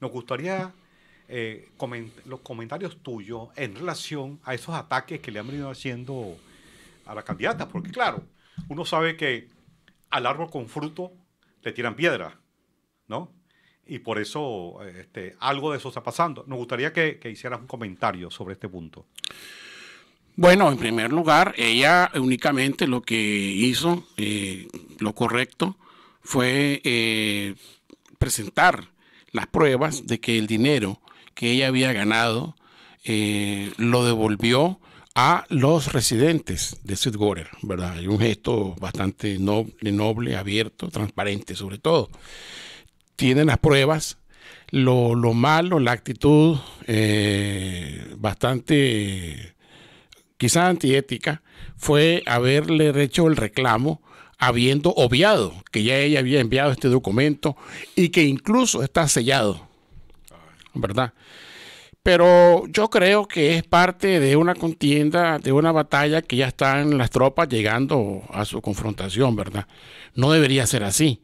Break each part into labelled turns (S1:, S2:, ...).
S1: Nos gustaría eh, los comentarios tuyos en relación a esos ataques que le han venido haciendo a la candidata porque claro, uno sabe que al árbol con fruto le tiran piedra, ¿no? Y por eso este, algo de eso está pasando. Nos gustaría que, hicieras un comentario sobre este punto.
S2: Bueno, en primer lugar, ella únicamente lo que hizo, eh, lo correcto, fue eh, presentar las pruebas de que el dinero que ella había ganado eh, lo devolvió a los residentes de Sudgorer, ¿verdad? Hay un gesto bastante noble, abierto, transparente sobre todo. Tienen las pruebas, lo, malo, la actitud eh, bastante quizá antiética fue haberle hecho el reclamo habiendo obviado que ya ella había enviado este documento y que incluso está sellado, ¿verdad? Pero yo creo que es parte de una contienda, de una batalla que ya están las tropas llegando a su confrontación, ¿verdad? No debería ser así.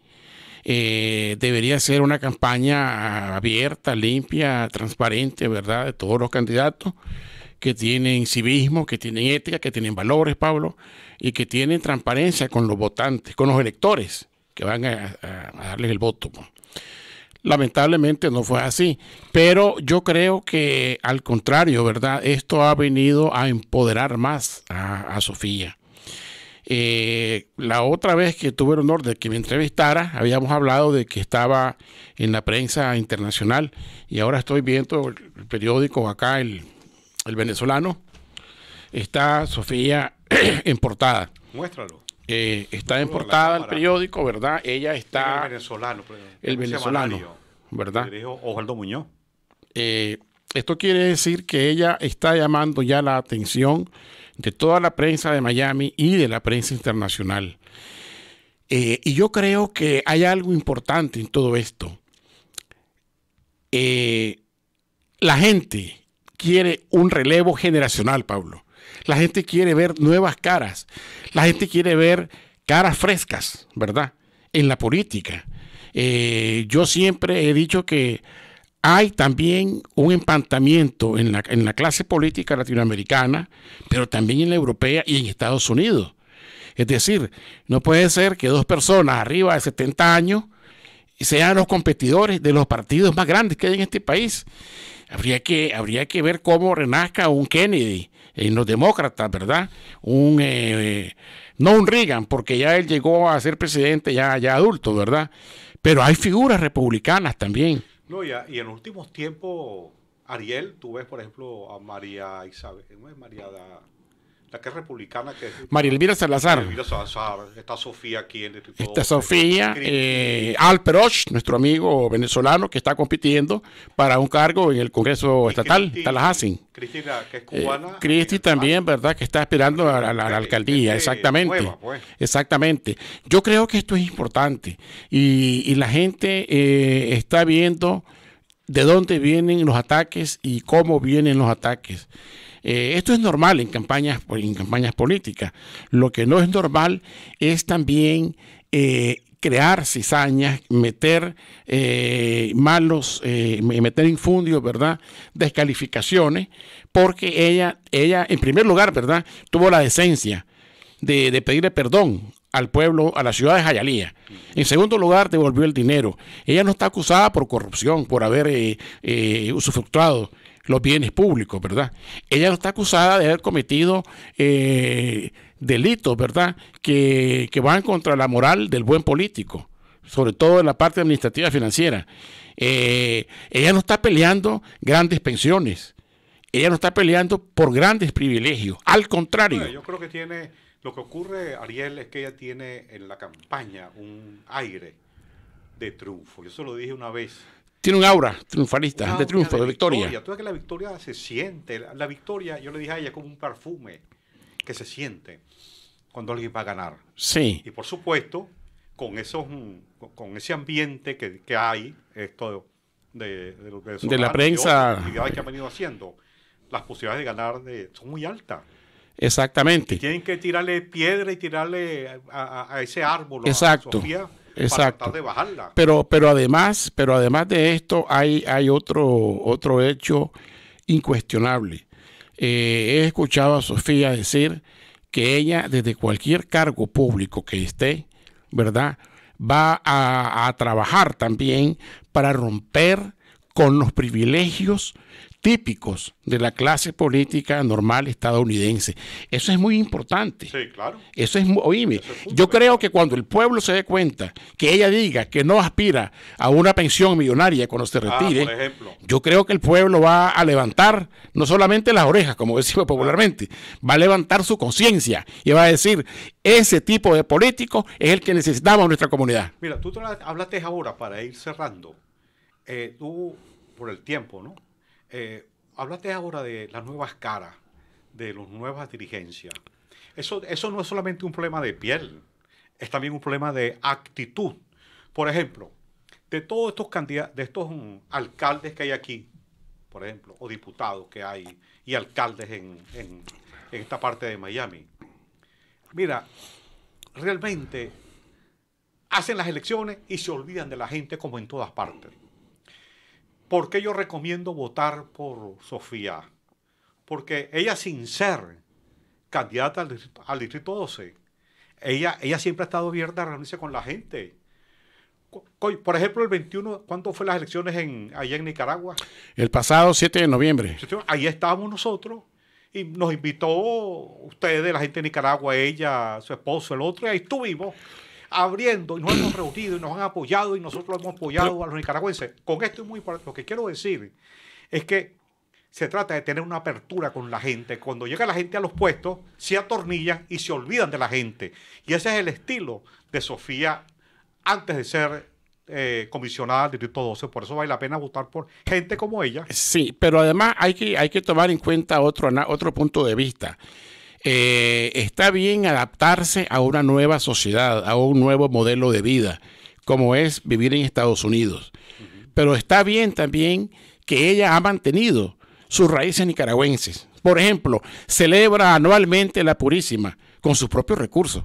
S2: Eh, debería ser una campaña abierta, limpia, transparente, ¿verdad? De todos los candidatos que tienen civismo, que tienen ética, que tienen valores, Pablo, y que tienen transparencia con los votantes, con los electores que van a, darles el voto. Pues. Lamentablemente no fue así, pero yo creo que al contrario, ¿verdad? Esto ha venido a empoderar más a, Sofía. Eh, la otra vez que tuve el honor de que me entrevistara, habíamos hablado de que estaba en la prensa internacional y ahora estoy viendo el periódico acá, el, el venezolano. Está Sofía en portada. Muéstralo. Eh, está en portada el periódico, ¿verdad? Ella está. El venezolano, pues, El venezolano, ¿verdad? Muñoz. Eh, esto quiere decir que ella está llamando ya la atención de toda la prensa de Miami y de la prensa internacional. Eh, y yo creo que hay algo importante en todo esto. la gente quiere un relevo generacional, Pablo. La gente quiere ver nuevas caras. La gente quiere ver caras frescas, ¿verdad? En la política. Eh, yo siempre he dicho que hay también un empantamiento en la, en la clase política latinoamericana, pero también en la europea y en Estados Unidos. Es decir, no puede ser que dos personas arriba de 70 años sean los competidores de los partidos más grandes que hay en este país habría que, habría que ver cómo renazca un Kennedy en los demócratas, ¿verdad? Un, eh, eh, no un Reagan, porque ya él llegó a ser presidente ya, ya adulto, ¿verdad? Pero hay figuras republicanas también.
S1: No, y, y en últimos tiempos, Ariel, tú ves, por ejemplo, a María Isabel, ¿no es María da, que es republicana. Que es, María Elvira Salazar. María Salazar. Está Sofía aquí en este Está Sofía.
S2: Este eh, Alperoch, nuestro amigo venezolano que está compitiendo para un cargo en el Congreso Estatal. Estatal, Cristi, Tallahassee. Cristina, que es eh, cubana. Cristi también, ¿verdad? Que está aspirando a, la, este, alcaldía, exactamente. Pues. Exactamente. Yo creo que esto es importante y, la gente eh, está viendo de dónde vienen los ataques y cómo vienen los ataques. Eh, esto es normal en campañas, en campañas políticas. Lo que no es normal es también eh, crear cizañas, meter eh, malos, meter infundios, ¿verdad? Descalificaciones, porque ella, ella, en primer lugar, ¿verdad? Tuvo la decencia de, pedirle perdón al pueblo, a la ciudad de Jayalía. En segundo lugar, devolvió el dinero. Ella no está acusada por corrupción, por haber usufructuado los bienes públicos, ¿verdad? Ella no está acusada de haber cometido eh, delitos, ¿verdad? Que, van contra la moral del buen político, sobre todo en la parte administrativa financiera. Eh, ella no está peleando grandes pensiones, ella no está peleando por grandes privilegios, al contrario. Yo
S1: creo que tiene, lo que ocurre, Ariel, es que ella tiene en la campaña un aire de triunfo. Yo se lo dije una vez
S2: tiene un aura triunfalista, ah, de triunfo, de, victoria.
S1: que la victoria se siente. La, victoria, yo le dije a ella, como un perfume que se siente cuando alguien va a ganar. Sí. Y por supuesto, con, esos, mm, con ese ambiente que, hay, esto de, de, lo que la prensa. que ha venido haciendo, las posibilidades de ganar son muy altas.
S2: Exactamente. tienen
S1: que tirarle piedra y tirarle a, ese árbol. Exacto. Exacto. Pero,
S2: pero además, pero además de esto, hay, hay otro, otro hecho incuestionable. Eh, he escuchado a Sofía decir que ella, desde cualquier cargo público que esté, ¿verdad? Va a, a trabajar también para romper con los privilegios típicos de la clase política normal estadounidense. Eso es muy importante. Sí, claro. Eso es, oíme, yo creo que cuando el pueblo se dé cuenta que ella diga que no aspira a una pensión millonaria cuando se ah, retire, yo creo que el pueblo va a levantar no solamente las orejas, como decimos popularmente, va a levantar su conciencia y va a decir, ese tipo de político es el que necesitamos en nuestra comunidad.
S1: Mira, tú hablaste ahora para ir cerrando eh, tú, por el tiempo, ¿no? Eh, ahora de las nuevas caras, de las nuevas dirigencias. Eso, eso no es solamente un problema de piel, es también un problema de actitud. Por ejemplo, de todos estos candidatos, de estos alcaldes que hay aquí, por ejemplo, o diputados que hay, y alcaldes en esta parte de Miami. Mira, realmente hacen las elecciones y se olvidan de la gente como en todas partes. ¿Por qué yo recomiendo votar por Sofía? Porque ella sin ser candidata al, Distrito 12, ella, ella siempre ha estado abierta a reunirse con la gente. Por ejemplo, el 21, ¿cuándo fue las elecciones en, allá en Nicaragua?
S2: El pasado 7 de noviembre.
S1: Ahí estábamos nosotros y nos invitó ustedes, la gente de Nicaragua, ella, su esposo, el otro, y ahí estuvimos abriendo y nos hemos reunido y nos han apoyado y nosotros hemos apoyado a los nicaragüenses. Con esto es muy importante. Lo que quiero decir es que se trata de tener una apertura con la gente. Cuando llega la gente a los puestos, se atornillan y se olvidan de la gente. Y ese es el estilo de Sofía antes de ser eh, comisionada del Distrito 12. Por eso vale la pena votar por gente como ella.
S2: Sí, pero además hay que, hay que tomar en cuenta otro, otro punto de vista. Eh, está bien adaptarse a una nueva sociedad, a un nuevo modelo de vida, como es vivir en Estados Unidos. Pero está bien también que ella ha mantenido sus raíces nicaragüenses. Por ejemplo, celebra anualmente la Purísima con sus propios recursos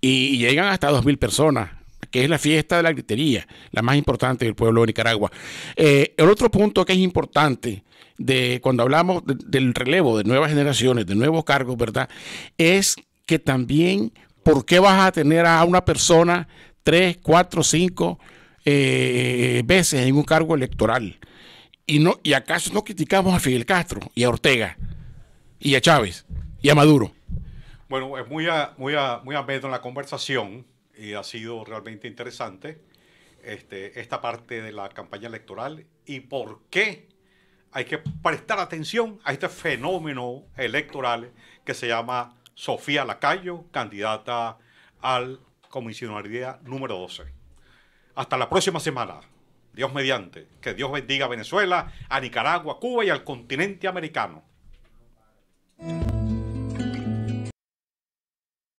S2: y llegan hasta 2.000 personas que es la fiesta de la gritería, la más importante del pueblo de Nicaragua. Eh, el otro punto que es importante de cuando hablamos del relevo de nuevas generaciones, de nuevos cargos, ¿verdad? Es que también, ¿por qué vas a tener a una persona tres, cuatro, cinco eh, eh, veces en un cargo electoral? Y, no, y acaso no criticamos a Fidel Castro y a Ortega y a Chávez y a Maduro.
S1: Bueno, es muy, a, muy, muy en la conversación y ha sido realmente interesante este, esta parte de la campaña electoral y por qué hay que prestar atención a este fenómeno electoral que se llama Sofía Lacayo, candidata al comisionaría número 12. Hasta la próxima semana. Dios mediante. Que Dios bendiga a Venezuela, a Nicaragua, a Cuba y al continente americano.